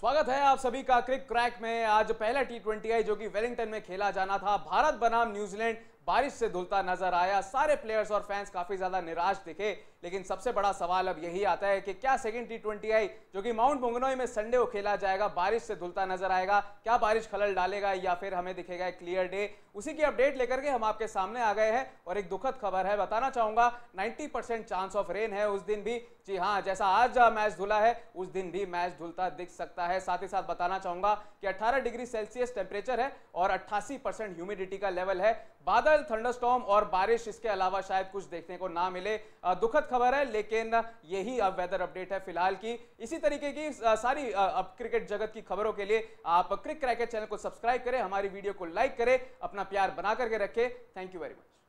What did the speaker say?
स्वागत है आप सभी का क्रिक क्रैक में आज पहला टी ट्वेंटी है जो कि वेलिंगटन में खेला जाना था भारत बनाम न्यूजीलैंड बारिश से धुलता नजर आया सारे प्लेयर्स और फैंस काफी ज्यादा निराश दिखे लेकिन सबसे बड़ा सवाल अब यही आता है कि क्या सेकेंड टी ट्वेंटी आई जो कि माउंट मुंगनोई में संडे को खेला जाएगा बारिश से धुलता नजर आएगा क्या बारिश खलल डालेगा या फिर हमें दिखेगा क्लियर डे उसी की अपडेट लेकर के हम आपके सामने आ गए हैं और एक दुखद खबर है बताना चाहूंगा 90% चांस ऑफ रेन है उस दिन भी जी हाँ जैसा आज मैच धुला है उस दिन भी मैच धुलता दिख सकता है साथ ही साथ बताना चाहूंगा कि अट्ठारह डिग्री सेल्सियस टेम्परेचर है और अट्ठासी ह्यूमिडिटी का लेवल है बादल बादल थंडरस्टॉर्म और बारिश इसके अलावा शायद कुछ देखने को ना मिले दुखद खबर है लेकिन यही अब वेदर अपडेट है फिलहाल की इसी तरीके की सारी अब क्रिकेट जगत की खबरों के लिए आप क्रिक क्रैकेट चैनल को सब्सक्राइब करें हमारी वीडियो को लाइक करें अपना प्यार बना करके रखें थैंक यू वेरी मच